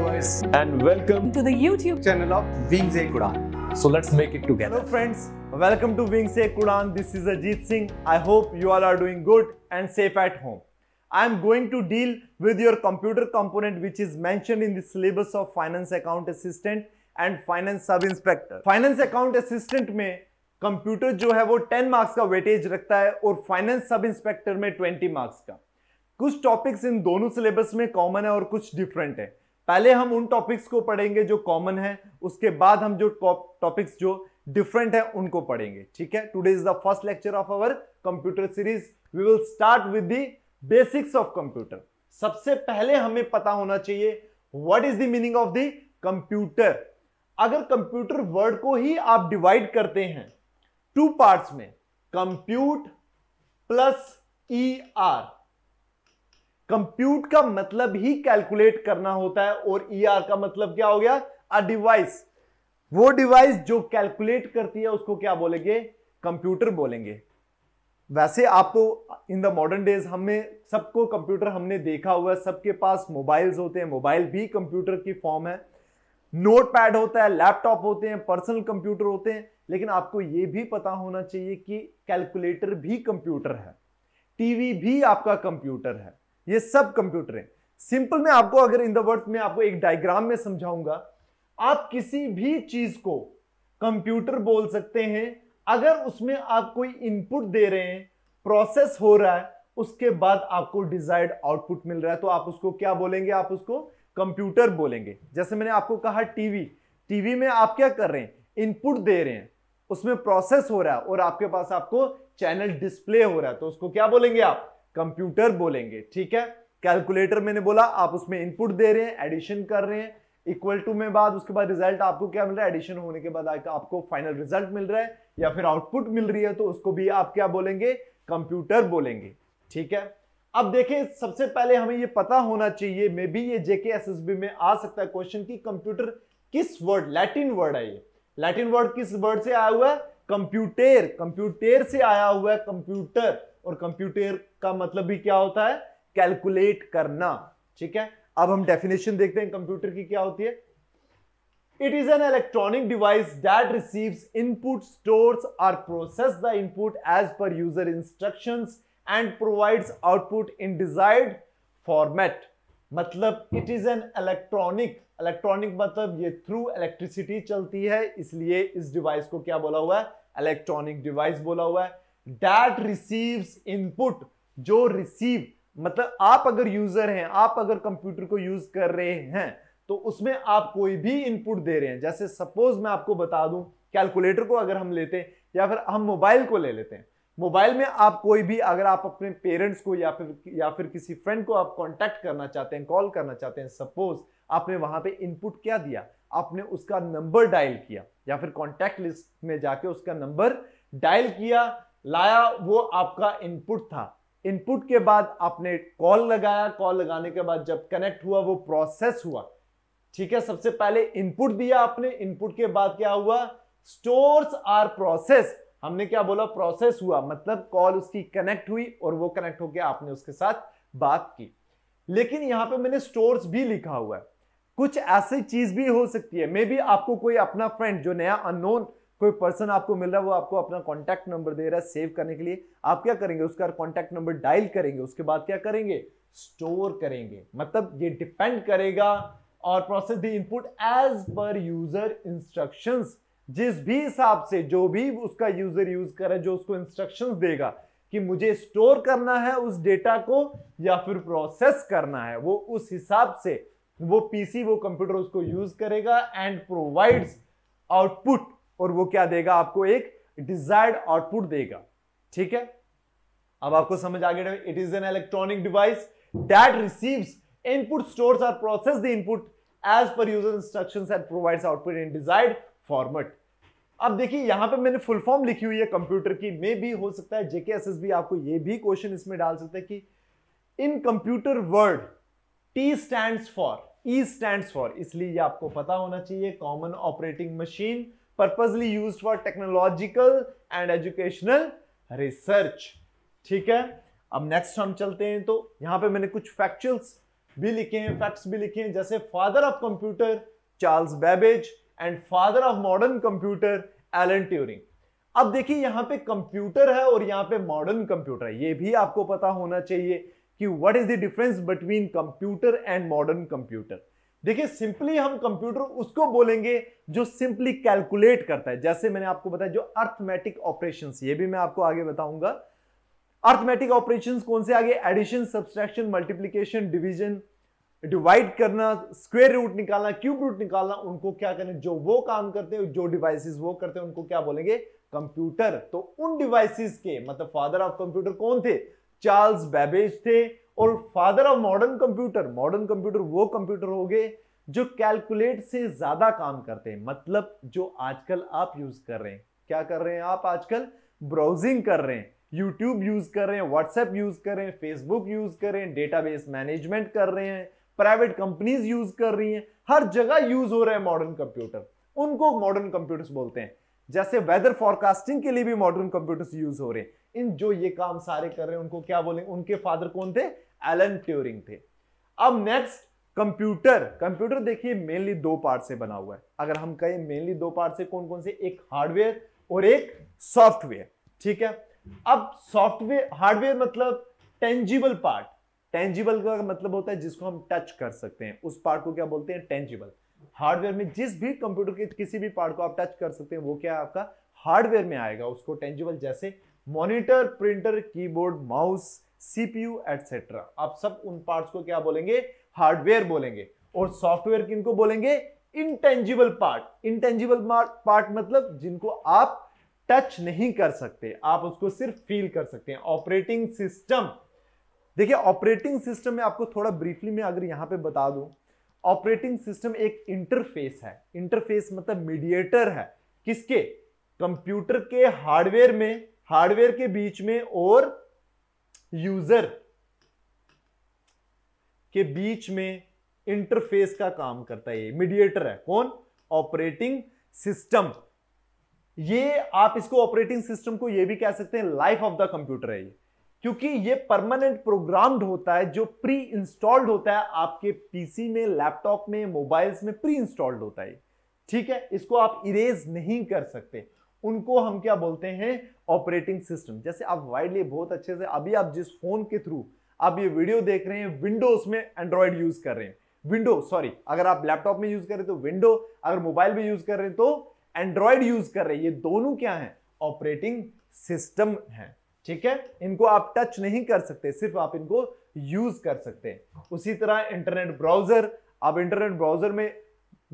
followers and welcome to the YouTube channel of Wings A Kudan. So let's make it together. Hello friends, welcome to Wings A Kudan. This is Ajit Singh. I hope you all are doing good and safe at home. I am going to deal with your computer component which is mentioned in the syllabus of Finance Account Assistant and Finance Sub Inspector. Finance Account Assistant में computer जो है वो 10 marks का weightage रखता है और finance sub inspector में 20 marks का कुछ टॉपिक्स इन दोनों सिलेबस में कॉमन है और कुछ डिफरेंट है पहले हम उन टॉपिक्स को पढ़ेंगे जो कॉमन है उसके बाद हम जो टॉपिक्स जो डिफरेंट है उनको पढ़ेंगे ठीक है today is the first lecture of our computer series we will start with the basics of computer सबसे पहले हमें पता होना चाहिए what is the meaning of the computer अगर कंप्यूटर वर्ड को ही आप डिवाइड करते हैं टू पार्ट्स में compute plus E R compute का मतलब ही कैलकुलेट करना होता है और ई e ER का मतलब क्या हो गया अ डिवाइस वो डिवाइस जो कैलकुलेट करती है उसको क्या बोलेंगे कंप्यूटर बोलेंगे वैसे आप तो इन द मॉडर्न डेज हमें सबको कंप्यूटर हमने देखा हुआ है सबके पास मोबाइल्स होते हैं मोबाइल भी कंप्यूटर की फॉर्म है नोट पैड होता है लैपटॉप होते हैं पर्सनल कंप्यूटर होते हैं लेकिन आपको ये भी पता होना चाहिए कि कैलकुलेटर भी कंप्यूटर है टीवी भी आपका कंप्यूटर है ये सब कंप्यूटर हैं सिंपल में आपको अगर इन द वर्ड में आपको एक डायग्राम में समझाऊंगा आप किसी भी चीज को कंप्यूटर बोल सकते हैं अगर उसमें आप कोई इनपुट दे रहे हैं प्रोसेस हो रहा है उसके बाद आपको डिजायर्ड आउटपुट मिल रहा है तो आप उसको क्या बोलेंगे आप उसको कंप्यूटर बोलेंगे जैसे मैंने आपको कहा टीवी टीवी में आप क्या कर रहे हैं इनपुट दे रहे हैं उसमें प्रोसेस हो रहा है और आपके पास आपको चैनल डिस्प्ले हो रहा है तो उसको क्या बोलेंगे आप कंप्यूटर बोलेंगे ठीक है कैलकुलेटर मैंने बोला आप उसमें इनपुट दे रहे हैं एडिशन कर रहे हैं इक्वल टू में बाद उसके बाद रिजल्ट आपको क्या मिल रहा है एडिशन होने के बाद तो आपको फाइनल रिजल्ट मिल रहा है या फिर आउटपुट मिल रही है तो उसको भी आप क्या बोलेंगे कंप्यूटर बोलेंगे ठीक है अब देखिए सबसे पहले हमें ये पता होना चाहिए मे बी ये जेके एस में आ सकता है क्वेश्चन की कंप्यूटर किस वर्ड लैटिन वर्ड है ये लैटिन वर्ड किस वर्ड से आया हुआ है कंप्यूटेर कंप्यूटेर से आया हुआ है कंप्यूटर और कंप्यूटर का मतलब भी क्या होता है कैलकुलेट करना ठीक है अब हम डेफिनेशन देखते हैं कंप्यूटर की क्या होती है it is an electronic device that receive input store or process the input as per user instructions and provides output in desired format मतलब it is an electronic electronic मतलब ये थ्रू इलेक्ट्रिसिटी चलती है इसलिए इस डिवाइस को क्या बोला हुआ है इलेक्ट्रॉनिक डिवाइस बोला हुआ है डैट रिसीव इनपुट जो रिसीव मतलब आप अगर यूजर हैं आप अगर कंप्यूटर को यूज कर रहे हैं तो उसमें आप कोई भी इनपुट दे रहे हैं जैसे सपोज मैं आपको बता दूं कैलकुलेटर को अगर हम लेते हैं या फिर हम मोबाइल को ले लेते हैं मोबाइल में आप कोई भी अगर आप अपने पेरेंट्स को या फिर या फिर किसी फ्रेंड को आप कांटेक्ट करना चाहते हैं कॉल करना चाहते हैं सपोज आपने वहां पे इनपुट क्या दिया आपने उसका नंबर डायल किया या फिर कॉन्टैक्ट लिस्ट में जाके उसका नंबर डायल किया लाया वो आपका इनपुट था इनपुट के बाद आपने कॉल लगाया कॉल लगाने के बाद जब कनेक्ट हुआ वो प्रोसेस हुआ ठीक है सबसे पहले इनपुट दिया आपने इनपुट के बाद क्या हुआ स्टोर्स आर प्रोसेस हमने क्या बोला प्रोसेस हुआ मतलब कॉल उसकी कनेक्ट हुई और वो कनेक्ट होकर आपने उसके साथ बात की लेकिन यहां पे मैंने स्टोर्स भी लिखा हुआ है कुछ ऐसी चीज भी हो सकती है मे बी आपको कोई अपना फ्रेंड जो नया अननोन कोई पर्सन आपको मिल रहा है वो आपको अपना कॉन्टैक्ट नंबर दे रहा है सेव करने के लिए आप क्या करेंगे उसका कॉन्टैक्ट नंबर डायल करेंगे उसके बाद क्या करेंगे स्टोर करेंगे मतलब ये डिपेंड करेगा और process the input as per user instruction जिस भी हिसाब से जो भी उसका यूजर यूज करे जो उसको इंस्ट्रक्शन देगा कि मुझे स्टोर करना है उस डेटा को या फिर प्रोसेस करना है वो उस हिसाब से वो पीसी वो कंप्यूटर उसको यूज करेगा एंड प्रोवाइड्स आउटपुट और वो क्या देगा आपको एक डिजायर्ड आउटपुट देगा ठीक है अब आपको समझ आ गया it is an electronic device that receives input store process the input as per user instruction and provide output in desired format अब देखिए यहां पे मैंने फुल फॉर्म लिखी हुई है कंप्यूटर की मे भी हो सकता है जेके एस एस बी आपको ये भी क्वेश्चन इसमें डाल सकते हैं कि in computer word T stand for E stand for इसलिए ये आपको पता होना चाहिए common operating machine purposely used for technological and educational research ठीक है अब नेक्स्ट हम चलते हैं तो यहां पे मैंने कुछ फैक्चुअल्स भी लिखे हैं फैक्ट्स भी लिखे हैं जैसे father of computer Charles Babbage and father of modern computer Alan Turing अब देखिए यहां पे कंप्यूटर है और यहां पे मॉडर्न कंप्यूटर है ये भी आपको पता होना चाहिए कि what is the difference between computer and modern computer देखिए सिंपली हम कंप्यूटर उसको बोलेंगे जो सिंपली कैलकुलेट करता है जैसे मैंने आपको बताया जो अर्थमेटिक ऑपरेशन ये भी मैं आपको आगे बताऊंगा अर्थमेटिक ऑपरेशन कौन से आगे addition subtraction multiplication division divide करना स्क्वेयर रूट निकालना क्यूब रूट निकालना उनको क्या करें जो वो काम करते हैं जो डिवाइसिस वो करते हैं उनको क्या बोलेंगे कंप्यूटर तो उन डिवाइसिस के मतलब फादर ऑफ कंप्यूटर कौन थे चार्ल्स बैबेज थे और father of modern computer modern computer वो कंप्यूटर हो गए जो कैलकुलेट से ज्यादा काम करते हैं मतलब जो आजकल आप यूज कर रहे हैं क्या कर रहे हैं आप आजकल ब्राउजिंग कर रहे हैं यूट्यूब यूज कर रहे हैं व्हाट्सएप यूज कर रहे हैं फेसबुक यूज कर रहे हैं डेटाबेस मैनेजमेंट कर रहे हैं प्राइवेट कंपनीज यूज कर रही हैं हर जगह यूज हो रहा है मॉडर्न कंप्यूटर उनको मॉडर्न कंप्यूटर्स बोलते हैं जैसे वेदर फॉरकास्टिंग के लिए भी मॉडर्न कंप्यूटर्स यूज हो रहे हैं इन जो ये काम सारे कर रहे हैं उनको क्या बोले उनके फादर कौन थे एलन ट्यूरिंग थे अब नेक्स्ट कंप्यूटर कंप्यूटर देखिए मेनली दो पार्ट से बना हुआ है अगर हम कहें मेनली दो पार्ट से कौन कौन से एक हार्डवेयर और एक सॉफ्टवेयर ठीक है अब सॉफ्टवेयर हार्डवेयर मतलब टेंजिबल पार्ट टेंजिबल का मतलब होता है जिसको हम टच कर सकते हैं उस पार्ट को क्या बोलते हैं टेंजिबल हार्डवेयर में जिस भी कंप्यूटर के किसी भी पार्ट को आप टच कर सकते हैं वो क्या है आपका हार्डवेयर में आएगा उसको टेंजिबल जैसे monitor printer keyboard mouse CPU etcetera आप सब उन पार्ट्स को क्या बोलेंगे हार्डवेयर बोलेंगे और सॉफ्टवेयर किनको बोलेंगे इंटेंजिबल पार्ट इंटेंजिबल पार्ट मतलब जिनको आप टच नहीं कर सकते आप उसको सिर्फ फील कर सकते हैं ऑपरेटिंग सिस्टम देखिए ऑपरेटिंग सिस्टम में आपको थोड़ा ब्रीफली में अगर यहां पे बता दूं ऑपरेटिंग सिस्टम एक इंटरफेस है इंटरफेस मतलब मीडिएटर है किसके कंप्यूटर के हार्डवेयर में हार्डवेयर के बीच में और यूजर के बीच में इंटरफेस का काम करता है ये मीडिएटर है कौन ऑपरेटिंग सिस्टम ये आप इसको ऑपरेटिंग सिस्टम को ये भी कह सकते हैं लाइफ ऑफ द कंप्यूटर है ये क्योंकि ये परमानेंट प्रोग्राम्ड होता है जो प्री इंस्टॉल्ड होता है आपके पीसी में लैपटॉप में मोबाइल्स में प्री इंस्टॉल्ड होता है ठीक है इसको आप इरेज नहीं कर सकते उनको हम क्या बोलते हैं ऑपरेटिंग सिस्टम जैसे आप वाइडली बहुत अच्छे से अभी आप जिस फोन के थ्रू आप ये वीडियो देख रहे हैं विंडोज में एंड्रॉयड यूज कर रहे हैं विंडो सॉरी अगर आप लैपटॉप में यूज कर रहे हैं तो विंडो अगर मोबाइल में यूज कर रहे हैं तो एंड्रॉयड यूज कर रहे हैं ये दोनों क्या है ऑपरेटिंग सिस्टम है ठीक है इनको आप टच नहीं कर सकते सिर्फ आप इनको यूज कर सकते हैं उसी तरह इंटरनेट ब्राउजर आप इंटरनेट ब्राउजर में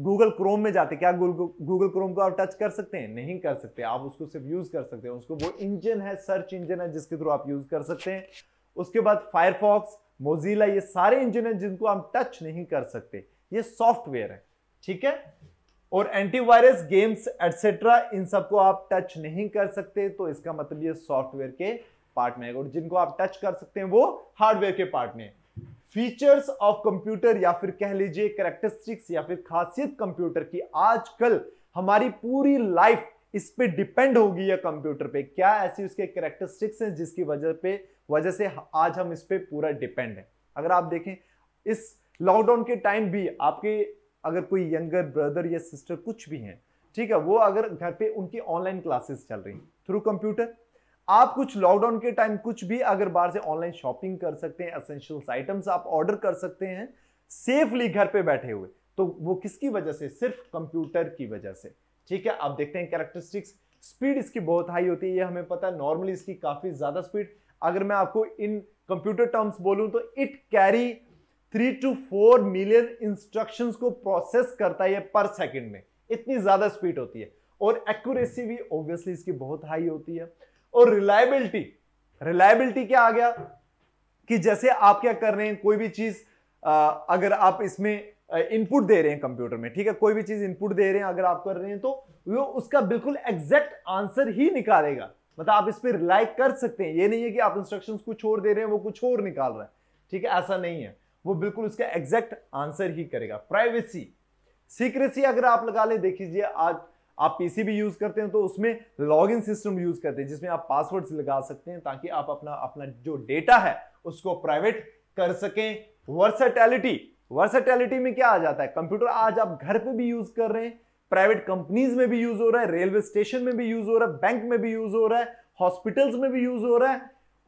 गूगल क्रोम में जाते क्या गूगल क्रोम को आप टच कर सकते हैं नहीं कर सकते आप उसको सिर्फ यूज कर सकते हैं उसको वो इंजन है सर्च इंजन है जिसके थ्रू आप यूज कर सकते हैं उसके बाद फायरफॉक्स मोजिला ये सारे इंजन है जिनको आप टच नहीं कर सकते ये सॉफ्टवेयर है ठीक है और एंटीवायरस गेम्स एटसेट्रा इन सबको आप टच नहीं कर सकते तो इसका मतलब ये सॉफ्टवेयर के पार्ट में है और जिनको आप टच कर सकते हैं वो हार्डवेयर के पार्ट में है फीचर्स ऑफ कंप्यूटर या फिर कह लीजिए करेक्टरिस्टिक्स या फिर खासियत कंप्यूटर की आजकल हमारी पूरी लाइफ इस पे डिपेंड होगी या कंप्यूटर पे क्या ऐसी उसके करेक्टरिस्टिक्स हैं जिसकी वजह पे वजह से आज हम इस पे पूरा डिपेंड है अगर आप देखें इस लॉकडाउन के टाइम भी आपके अगर कोई यंगर ब्रदर या सिस्टर कुछ भी हैं ठीक है वो अगर घर पे उनकी ऑनलाइन क्लासेस चल रही थ्रू कंप्यूटर आप कुछ लॉकडाउन के टाइम कुछ भी अगर बाहर से ऑनलाइन शॉपिंग कर सकते हैं असेंशियल्स आइटम्स आप ऑर्डर कर सकते हैं सेफली घर पे बैठे हुए तो वो किसकी वजह से सिर्फ कंप्यूटर की वजह से ठीक है आप देखते हैं कैरेक्टरिस्टिक्स स्पीड इसकी बहुत हाई होती है ये हमें पता है नॉर्मली इसकी काफी ज्यादा स्पीड अगर मैं आपको इन कंप्यूटर टर्म्स बोलूं तो it carry three two four million instruction को प्रोसेस करता है पर सेकेंड में इतनी ज्यादा स्पीड होती है और एक्यूरेसी भी ऑब्वियसली इसकी बहुत हाई होती है और रिलायबिलिटी रिलायबिलिटी क्या आ गया कि जैसे आप क्या कर रहे हैं कोई भी चीज अगर आप इसमें इनपुट दे रहे हैं कंप्यूटर में ठीक है कोई भी चीज इनपुट दे रहे हैं अगर आप कर रहे हैं तो वो उसका बिल्कुल एग्जैक्ट आंसर ही निकालेगा मतलब आप इस पर रिलाई कर सकते हैं ये नहीं है कि आप इंस्ट्रक्शंस कुछ और दे रहे हैं वो कुछ और निकाल रहा है ठीक है ऐसा नहीं है वो बिल्कुल उसका एग्जैक्ट आंसर ही करेगा प्राइवेसी सीक्रेसी अगर आप लगा ले देख लीजिए आज आप पीसी भी यूज करते हैं तो उसमें लॉग इन सिस्टम यूज करते हैं जिसमें आप पासवर्ड्स लगा सकते हैं ताकि आप अपना अपना जो डेटा है उसको प्राइवेट कर सकें वर्सेटैलिटी वर्सेटैलिटी में क्या आ जाता है कंप्यूटर आज आप घर पे भी यूज कर रहे हैं प्राइवेट कंपनीज में भी यूज हो रहा है रेलवे स्टेशन में भी यूज हो रहा है बैंक में भी यूज हो रहा है हॉस्पिटल्स में भी यूज हो रहा है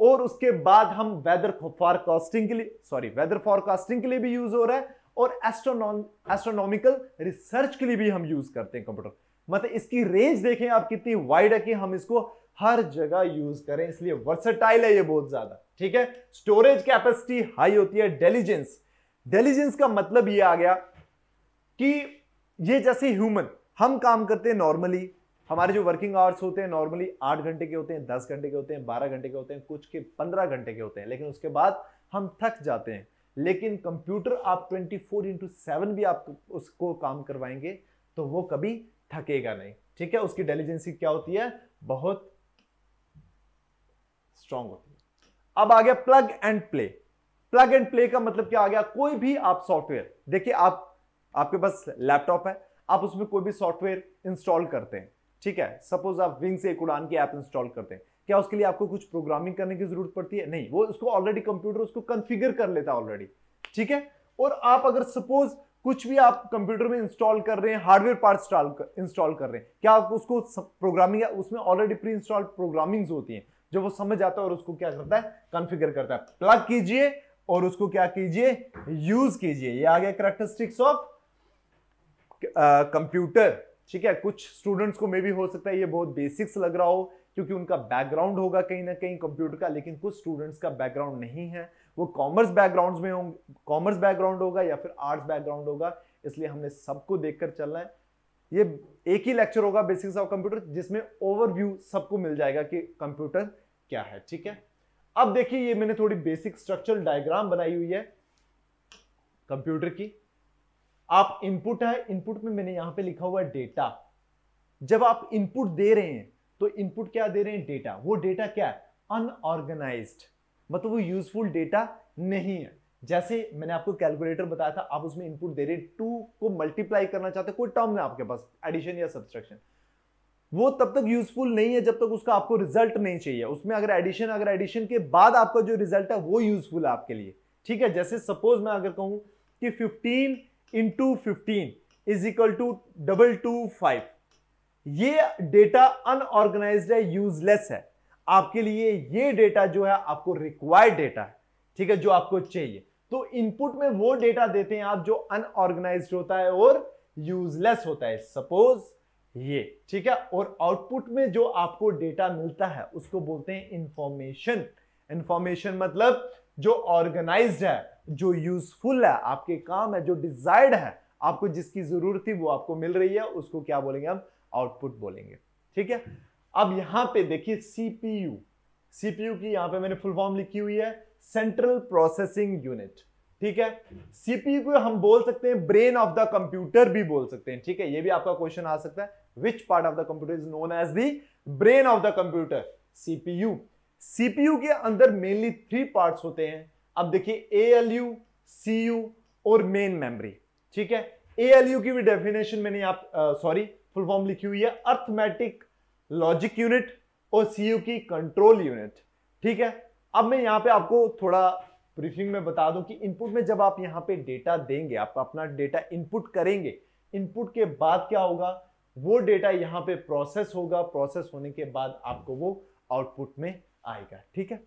और उसके बाद हम वेदर फॉरकास्टिंग के लिए सॉरी वेदर फॉरकास्टिंग के लिए भी यूज हो रहा है और एस्ट्रोनॉम एस्ट्रोनॉमिकल रिसर्च के लिए भी हम यूज करते हैं कंप्यूटर मतलब इसकी रेंज देखें आप कितनी वाइड है कि हम इसको हर जगह यूज करें इसलिए वर्सेटाइल है ये बहुत ज्यादा ठीक है स्टोरेज कैपेसिटी हाई होती है डेलीजेंस डेलीजेंस का मतलब ये आ गया कि ये जैसे ह्यूमन हम काम करते हैं नॉर्मली हमारे जो वर्किंग आवर्स होते हैं नॉर्मली आठ घंटे के होते हैं दस घंटे के होते हैं बारह घंटे के होते हैं कुछ के पंद्रह घंटे के होते हैं लेकिन उसके बाद हम थक जाते हैं लेकिन कंप्यूटर आप ट्वेंटी फोर इंटू सेवन भी आप उसको काम करवाएंगे तो वो कभी थकेगा नहीं ठीक है उसकी डेलीजेंसी क्या होती है बहुत स्ट्रांग होती है अब आ गया plug and play plug and play का मतलब क्या आ गया कोई भी आप सॉफ्टवेयर देखिए आप आपके पास लैपटॉप है आप उसमें कोई भी सॉफ्टवेयर इंस्टॉल करते हैं ठीक है सपोज आप विंग से एक उड़ान की ऐप इंस्टॉल करते हैं क्या उसके लिए आपको कुछ प्रोग्रामिंग करने की जरूरत पड़ती है नहीं वो उसको ऑलरेडी कंप्यूटर उसको कंफिगर कर लेता है ऑलरेडी ठीक है और आप अगर सपोज कुछ भी आप कंप्यूटर में इंस्टॉल कर रहे हैं हार्डवेयर पार्ट इंस्टॉल कर रहे हैं क्या आप उसको प्रोग्रामिंग उसमें ऑलरेडी प्री इंस्टॉल प्रोग्रामिंग होती है जब वो समझ जाता है और उसको क्या करता है कॉन्फ़िगर करता है प्लग कीजिए और उसको क्या कीजिए यूज कीजिए ये आ गया करेक्टरिस्टिक्स ऑफ कंप्यूटर ठीक है कुछ स्टूडेंट्स को मे भी हो सकता है ये बहुत बेसिक्स लग रहा हो क्योंकि उनका बैकग्राउंड होगा कहीं ना कहीं कंप्यूटर का लेकिन कुछ स्टूडेंट्स का बैकग्राउंड नहीं है वो कॉमर्स बैकग्राउंड में होंगे कॉमर्स बैकग्राउंड होगा या फिर आर्ट्स बैकग्राउंड होगा इसलिए हमने सबको देखकर चलना है ये एक ही लेक्चर होगा बेसिक्स ऑफ कंप्यूटर जिसमें ओवरव्यू सबको मिल जाएगा कि कंप्यूटर क्या है ठीक है अब देखिए ये मैंने थोड़ी बेसिक स्ट्रक्चरल डायग्राम बनाई हुई है कंप्यूटर की आप इनपुट है इनपुट में मैंने यहां पे लिखा हुआ है डेटा जब आप इनपुट दे रहे हैं तो इनपुट क्या दे रहे हैं डेटा वो डेटा क्या है अनऑर्गेनाइज्ड मतलब वो यूजफुल डेटा नहीं है जैसे मैंने आपको कैलकुलेटर बताया था आप उसमें इनपुट दे रहे टू को मल्टीप्लाई करना चाहते कोई टर्म है आपके पास एडिशन या सब्सट्रक्शन वो तब तक यूजफुल नहीं है जब तक उसका आपको रिजल्ट नहीं चाहिए उसमें अगर एडिशन अगर एडिशन के बाद आपका जो रिजल्ट है वो यूजफुल है आपके लिए ठीक है जैसे सपोज मैं अगर कहूं कि 15 into fifteen is equal to double two five ये डेटा अनऑर्गेनाइज है यूजलेस है आपके लिए ये डेटा जो है आपको रिक्वायर्ड डेटा है ठीक है जो आपको चाहिए तो इनपुट में वो डेटा देते हैं आप जो अनऑर्गेनाइज होता है और यूजलेस होता है सपोज ये ठीक है और आउटपुट में जो आपको डेटा मिलता है उसको बोलते हैं इंफॉर्मेशन इंफॉर्मेशन मतलब जो ऑर्गेनाइज है जो यूजफुल है आपके काम है जो डिजायर्ड है आपको जिसकी जरूरत थी वो आपको मिल रही है उसको क्या बोलेंगे हम आउटपुट बोलेंगे ठीक है अब यहां पे देखिए सीपीयू सीपीयू की यहां पे मैंने फुल फॉर्म लिखी हुई है सेंट्रल प्रोसेसिंग यूनिट ठीक है सीपीयू को हम बोल सकते हैं ब्रेन ऑफ द कंप्यूटर भी बोल सकते हैं ठीक है ये भी आपका क्वेश्चन आ सकता है which part of the computer is known as the brain of the computer CPU CPU के अंदर मेनली थ्री पार्ट होते हैं अब देखिए एएलयू सीयू और मेन मेमरी ठीक है एएलयू की भी डेफिनेशन मैंने आप सॉरी फुल फॉर्म लिखी हुई है अर्थमेटिक लॉजिक यूनिट और सी की कंट्रोल यूनिट ठीक है अब मैं यहाँ पे आपको थोड़ा ब्रीफिंग में बता दूं कि इनपुट में जब आप यहाँ पे डेटा देंगे आप अपना डेटा इनपुट करेंगे इनपुट के बाद क्या होगा वो डेटा यहाँ पे प्रोसेस होगा प्रोसेस होने के बाद आपको वो आउटपुट में आएगा ठीक है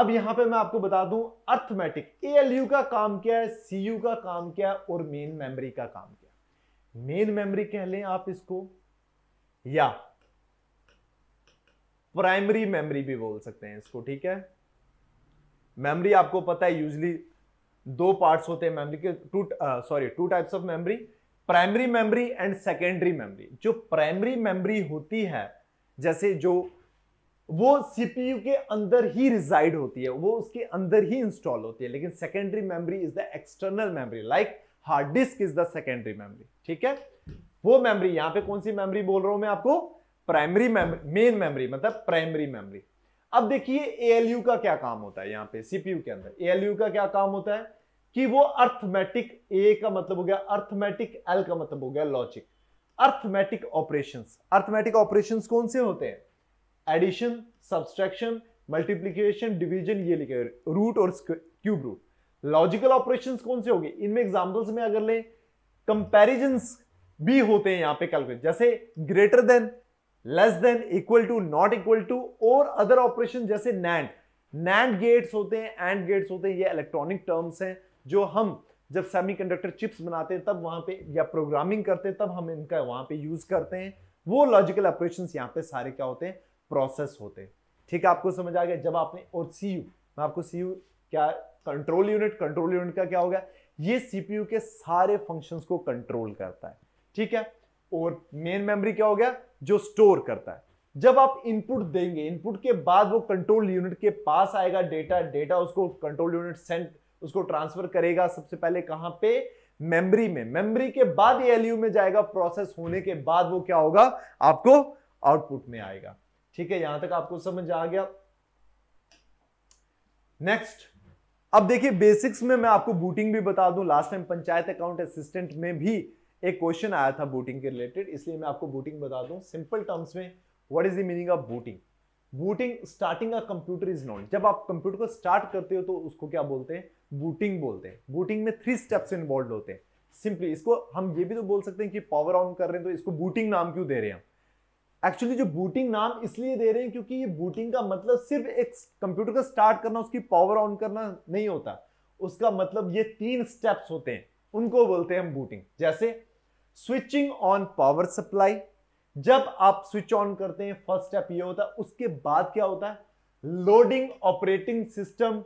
अब यहाँ पे मैं आपको बता दूं अर्थमेटिक ए का काम क्या है सी का काम क्या है और मेन मेमरी का काम क्या है मेन मेमरी कह लें आप इसको या प्राइमरी मेमोरी भी बोल सकते हैं इसको ठीक है मेमोरी आपको पता है यूजली दो पार्ट्स होते हैं मेमोरी के two sorry two types of memory primary memory and secondary memory जो प्राइमरी मेमोरी होती है जैसे जो वो सीपीयू के अंदर ही रिजाइड होती है वो उसके अंदर ही इंस्टॉल होती है लेकिन secondary memory is the external memory like hard disk is the secondary memory ठीक है वो मेमोरी यहां पे कौन सी मेमोरी बोल रहा हूं मैं आपको प्राइमरी मेन मेमोरी मतलब प्राइमरी मेमोरी अब देखिए एएलयू का क्या काम होता है यहां पे सीपीयू के अंदर एएलयू का क्या काम होता है कि वो अर्थमेटिक ए का मतलब हो गया अर्थमेटिक एल का मतलब हो गया logic arithmetic operations arithmetic operations कौन से होते हैं एडिशन सब्सट्रैक्शन मल्टीप्लीकेशन डिविजन ये लिखे रूट और क्यूब रूट लॉजिकल ऑपरेशन कौन से होंगे इनमें एग्जाम्पल्स में अगर ले कंपेरिजन भी होते हैं यहां पे कैलकुलेट जैसे greater than less than equal to not equal to और अदर ऑपरेशन जैसे नैंड नैंड गेट्स होते हैं एंड गेट्स होते हैं ये इलेक्ट्रॉनिक टर्म्स हैं जो हम जब सेमीकंडक्टर चिप्स बनाते हैं तब वहां पे या प्रोग्रामिंग करते हैं तब हम इनका वहां पे यूज करते हैं वो लॉजिकल ऑपरेशन यहाँ पे सारे क्या होते हैं प्रोसेस होते हैं ठीक है आपको समझ आ गया जब आपने और सी यू मैं आपको सी यू क्या कंट्रोल यूनिट कंट्रोल यूनिट का क्या हो गया ये सीपीयू के सारे फंक्शंस को कंट्रोल करता है ठीक है और मेन मेमोरी क्या हो गया जो स्टोर करता है जब आप इनपुट देंगे इनपुट के बाद वो कंट्रोल यूनिट के पास आएगा डेटा डेटा उसको कंट्रोल यूनिट सेंड उसको ट्रांसफर करेगा सबसे पहले कहां पे मेमोरी में मेमोरी के बाद एलयू में जाएगा प्रोसेस होने के बाद वो क्या होगा आपको आउटपुट में आएगा ठीक है यहां तक आपको समझ आ गया नेक्स्ट अब देखिए बेसिक्स में मैं आपको बूटिंग भी बता दूं last time panchayat account assistant में भी एक क्वेश्चन आया था बूटिंग के रिलेटेड इसलिए मैं आपको बूटिंग बता दूं सिंपल टर्म्स में what is the meaning of booting booting starting a computer is not जब आप कंप्यूटर को स्टार्ट करते हो तो उसको क्या बोलते हैं बूटिंग बोलते हैं बूटिंग में थ्री स्टेप्स इन्वॉल्व होते हैं सिंपली इसको हम ये भी तो बोल सकते हैं कि पावर ऑन कर रहे हैं तो इसको बूटिंग नाम क्यों दे रहे हैं एक्चुअली जो बूटिंग नाम इसलिए दे रहे हैं क्योंकि ये बूटिंग का मतलब सिर्फ एक कंप्यूटर का स्टार्ट करना उसकी पावर ऑन करना नहीं होता उसका मतलब ये तीन स्टेप्स होते हैं उनको बोलते हैं हम बूटिंग जैसे स्विचिंग ऑन पावर सप्लाई जब आप स्विच ऑन करते हैं फर्स्ट स्टेप ये होता है उसके बाद क्या होता है loading operating system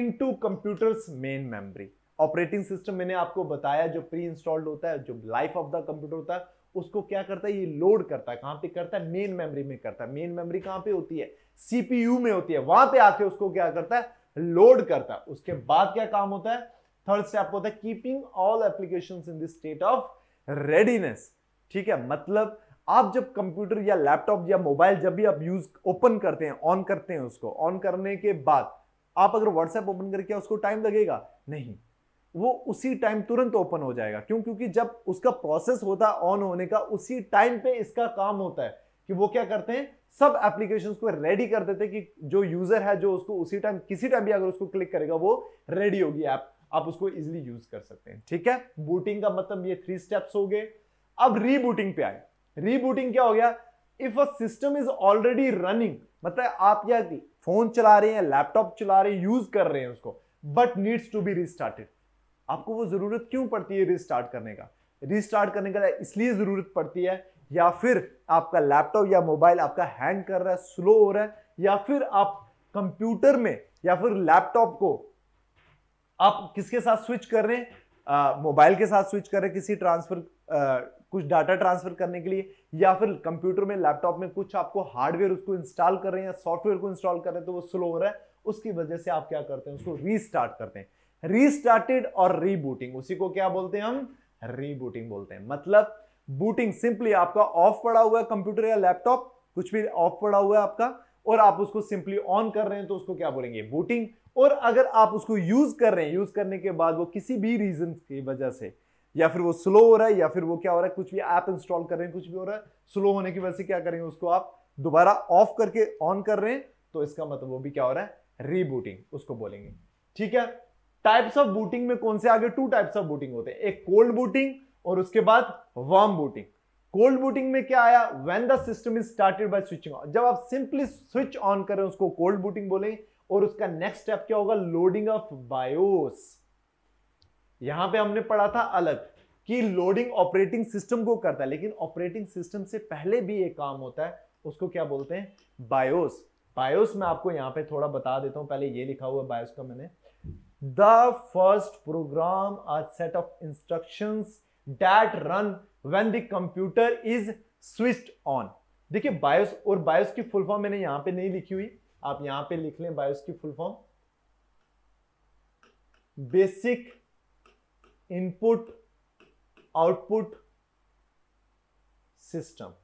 into computers main memory operating system मैंने आपको बताया जो प्री इंस्टॉल्ड होता है जो लाइफ ऑफ द कंप्यूटर होता है उसको क्या करता है ये लोड करता है कहां पे करता है मेन मेमोरी में करता है मेन मेमोरी कहां पे होती है सीपीयू में होती है वहां पे आके उसको क्या करता है लोड करता है उसके बाद क्या काम होता है थर्ड स्टेप होता है keeping all application in the state of readiness ठीक है मतलब आप जब कंप्यूटर या लैपटॉप या मोबाइल जब भी आप यूज ओपन करते हैं ऑन करते हैं उसको ऑन करने के बाद आप अगर व्हाट्सएप ओपन करके उसको टाइम लगेगा नहीं वो उसी टाइम तुरंत ओपन हो जाएगा क्यों क्योंकि जब उसका प्रोसेस होता है ऑन होने का उसी टाइम पे इसका काम होता है कि वो क्या करते हैं सब एप्लीकेशन को रेडी कर देते हैं कि जो यूजर है जो उसको उसी टाइम किसी टाइम भी अगर उसको क्लिक करेगा वो रेडी होगी ऐप आप उसको इजिली यूज कर सकते हैं ठीक है बूटिंग का मतलब ये थ्री स्टेप्स हो गए अब रीबूटिंग पे आए रीबूटिंग क्या हो गया if a system is already running मतलब आप या फोन चला रहे हैं लैपटॉप चला रहे हैं यूज कर रहे हैं उसको but needs to be restarted आपको वो जरूरत क्यों पड़ती है रिस्टार्ट करने का रिस्टार्ट करने का इसलिए जरूरत पड़ती है या फिर आपका लैपटॉप या मोबाइल आपका हैंग कर रहा है स्लो हो रहा है या फिर आप कंप्यूटर में या फिर लैपटॉप को आप किसके साथ स्विच कर रहे हैं मोबाइल के साथ स्विच कर रहे हैं किसी ट्रांसफर कुछ डाटा ट्रांसफर करने के लिए या फिर कंप्यूटर में लैपटॉप में कुछ आपको हार्डवेयर उसको इंस्टॉल कर रहे हैं या सॉफ्टवेयर को इंस्टॉल कर रहे हैं तो वो स्लो हो रहा है उसकी वजह से आप क्या करते हैं उसको रीस्टार्ट करते हैं रीस्टार्टेड और रीबूटिंग उसी को क्या बोलते हैं हम रीबूटिंग बोलते हैं मतलब बूटिंग सिंपली आपका ऑफ पड़ा हुआ है कंप्यूटर या लैपटॉप कुछ भी ऑफ पड़ा हुआ है आपका और आप उसको सिंपली ऑन कर रहे हैं तो उसको क्या बोलेंगे बूटिंग और अगर आप उसको यूज कर रहे हैं यूज करने के बाद वो किसी भी रीजन की वजह से या फिर वो स्लो हो रहा है या फिर वो क्या हो रहा है कुछ भी ऐप इंस्टॉल कर रहे हैं कुछ भी हो रहा है स्लो होने की वजह से क्या करेंगे उसको आप दोबारा ऑफ करके ऑन कर रहे हैं तो इसका मतलब वो भी क्या हो रहा है रीबूटिंग उसको बोलेंगे ठीक है टाइप्स ऑफ बूटिंग में कौन से आगे टू टाइप्स ऑफ बूटिंग होते हैं एक कोल्ड बूटिंग और उसके बाद वार्म बूटिंग कोल्ड बूटिंग में क्या आया when the system is started by switching on जब आप सिंपली स्विच ऑन करें उसको कोल्ड बूटिंग बोलेंगे और उसका नेक्स्ट स्टेप क्या होगा लोडिंग ऑफ बायोस यहां पे हमने पढ़ा था अलग कि लोडिंग ऑपरेटिंग सिस्टम को करता है लेकिन ऑपरेटिंग सिस्टम से पहले भी एक काम होता है उसको क्या बोलते हैं बायोस बायोस में आपको यहां पे थोड़ा बता देता हूं पहले ये लिखा हुआ बायोस का मैंने the first program or set of instruction that run when the computer is switched on देखिए बायोस और बायोस की फुल फॉर्म मैंने यहां पे नहीं लिखी हुई आप यहां पे लिख लें बायोस की full form basic input output system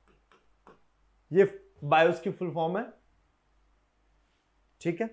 ये बायोस की फुल फॉर्म है ठीक है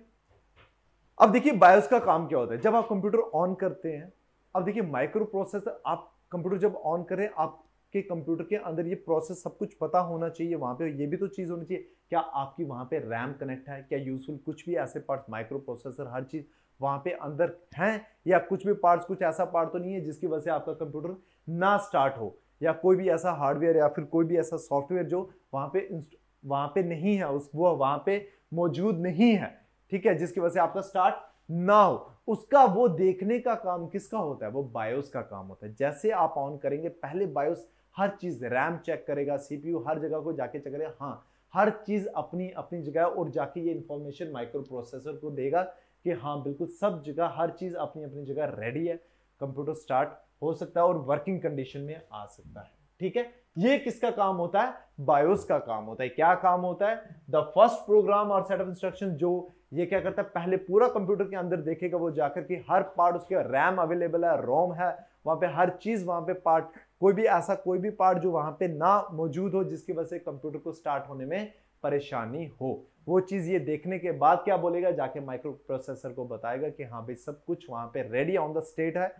अब देखिए बायोस का काम क्या होता है जब आप कंप्यूटर ऑन करते हैं अब देखिए माइक्रो प्रोसेसर आप कंप्यूटर जब ऑन करें आप कि कंप्यूटर के अंदर ये प्रोसेस सब कुछ पता होना चाहिए वहाँ पे ये भी तो चीज़ होनी चाहिए क्या आपकी वहाँ पे रैम कनेक्ट है क्या यूजफुल कुछ भी ऐसे पार्ट्स माइक्रो प्रोसेसर हर चीज़ वहाँ पे अंदर हैं या कुछ भी पार्ट्स कुछ ऐसा पार्ट तो नहीं है जिसकी वजह से आपका कंप्यूटर ना स्टार्ट हो या कोई भी ऐसा हार्डवेयर या फिर कोई भी ऐसा सॉफ्टवेयर जो वहाँ पे वहाँ पे नहीं है उस वो वहाँ पे मौजूद नहीं है ठीक है जिसकी वजह से आपका स्टार्ट ना हो उसका वो देखने का काम किसका होता है वो बायोस का काम होता है जैसे आप ऑन करेंगे पहले बायोस हर चीज़ रैम चेक करेगा सीपीयू हर जगह को जाके चेक करेगा हाँ हर चीज़ अपनी अपनी जगह और जाके ये इंफॉर्मेशन माइक्रो प्रोसेसर को देगा कि हाँ बिल्कुल सब जगह हर चीज़ अपनी अपनी जगह रेडी है कंप्यूटर स्टार्ट हो सकता है और वर्किंग कंडीशन में आ सकता है ठीक है ये किसका काम होता है बायोस का काम होता है क्या काम होता है द फर्स्ट प्रोग्राम और सेट ऑफ इंस्ट्रक्शन जो ये क्या करता है पहले पूरा कंप्यूटर के अंदर देखेगा वो जाकर कि हर पार्ट उसके रैम अवेलेबल है रोम है वहाँ पे हर चीज़ वहाँ पे पार्ट कोई भी ऐसा कोई भी पार्ट जो वहाँ पे ना मौजूद हो जिसकी वजह से कंप्यूटर को स्टार्ट होने में परेशानी हो वो चीज़ ये देखने के बाद क्या बोलेगा जाके माइक्रो प्रोसेसर को बताएगा कि हाँ भाई सब कुछ वहाँ पे रेडी ऑन द स्टेट है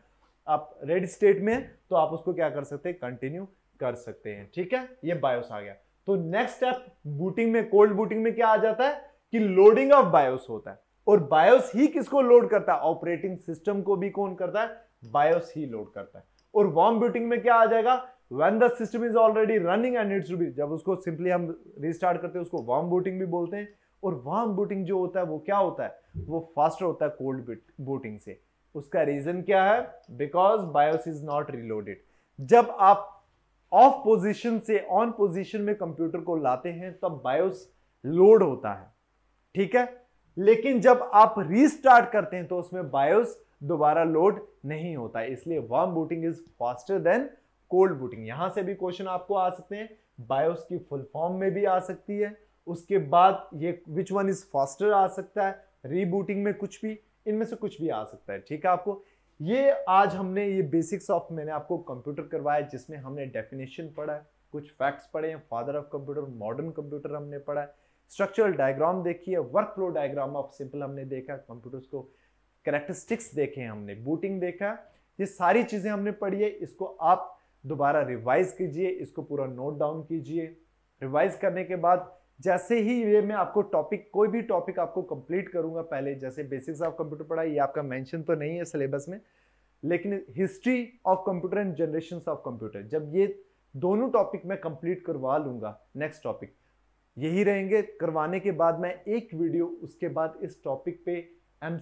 आप रेडी स्टेट में तो आप उसको क्या कर सकते हैं कंटिन्यू कर सकते हैं ठीक है ये बायोस आ गया तो नेक्स्ट स्टेप बूटिंग में कोल्ड बूटिंग में क्या आ जाता है कि लोडिंग ऑफ बायोस होता है और बायोस ही किसको लोड करता है ऑपरेटिंग सिस्टम को भी कौन करता है बायोस ही लोड करता है और वॉर्म ब्यूटिंग में क्या आ जाएगा when the system is already running and it's be जब उसको सिंपली हम रिस्टार्ट करते हैं उसको वार्म बूटिंग भी बोलते हैं और वार्म बूटिंग जो होता है वो क्या होता है वो फास्टर होता है कोल्ड बूटिंग से उसका रीजन क्या है because BIOS is not reloaded जब आप ऑफ पोजीशन से ऑन पोजीशन में कंप्यूटर को लाते हैं तब बायोस लोड होता है ठीक है लेकिन जब आप रीस्टार्ट करते हैं तो उसमें बायोस दोबारा लोड नहीं होता इसलिए warm booting is faster than cold booting यहां से भी क्वेश्चन आपको आ सकते हैं बायोस की फुल फॉर्म में भी आ सकती है उसके बाद ये विच वन इज फास्टर आ सकता है रीबूटिंग में कुछ भी इनमें से कुछ भी आ सकता है ठीक है आपको ये आज हमने ये बेसिक्स ऑफ मैंने आपको कंप्यूटर करवाया जिसमें हमने डेफिनेशन पढ़ा है कुछ फैक्ट्स पढ़े हैं father of computer modern computer हमने पढ़ा है स्ट्रक्चरल डायग्राम देखी है work flow diagram of simple हमने देखा कंप्यूटर्स को करेक्टरिस्टिक्स देखे हमने बूटिंग देखा ये सारी चीज़ें हमने पढ़ी है इसको आप दोबारा रिवाइज कीजिए इसको पूरा नोट डाउन कीजिए रिवाइज करने के बाद जैसे ही ये मैं आपको टॉपिक कोई भी टॉपिक आपको कंप्लीट करूंगा पहले जैसे बेसिक्स ऑफ कंप्यूटर पढ़ा ये आपका मेंशन तो नहीं है सिलेबस में लेकिन history of computer and generation of computer जब ये दोनों टॉपिक मैं कंप्लीट करवा लूंगा नेक्स्ट टॉपिक यही रहेंगे करवाने के बाद मैं एक वीडियो उसके बाद इस टॉपिक पे एम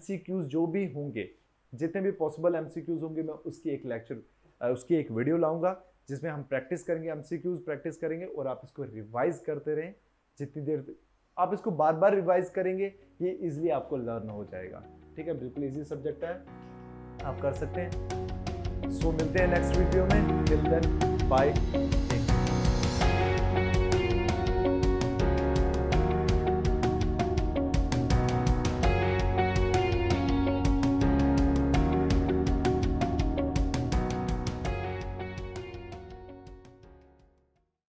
जो भी होंगे जितने भी पॉसिबल एम होंगे मैं उसकी एक लेक्चर उसकी एक वीडियो लाऊंगा जिसमें हम प्रैक्टिस करेंगे एम प्रैक्टिस करेंगे और आप इसको रिवाइज करते रहें जितनी देर आप इसको बार बार रिवाइज करेंगे ये इजिली आपको लर्न हो जाएगा ठीक है बिल्कुल ईजी सब्जेक्ट है आप कर सकते हैं सो so, मिलते हैं नेक्स्ट वीडियो में टिल देन बाय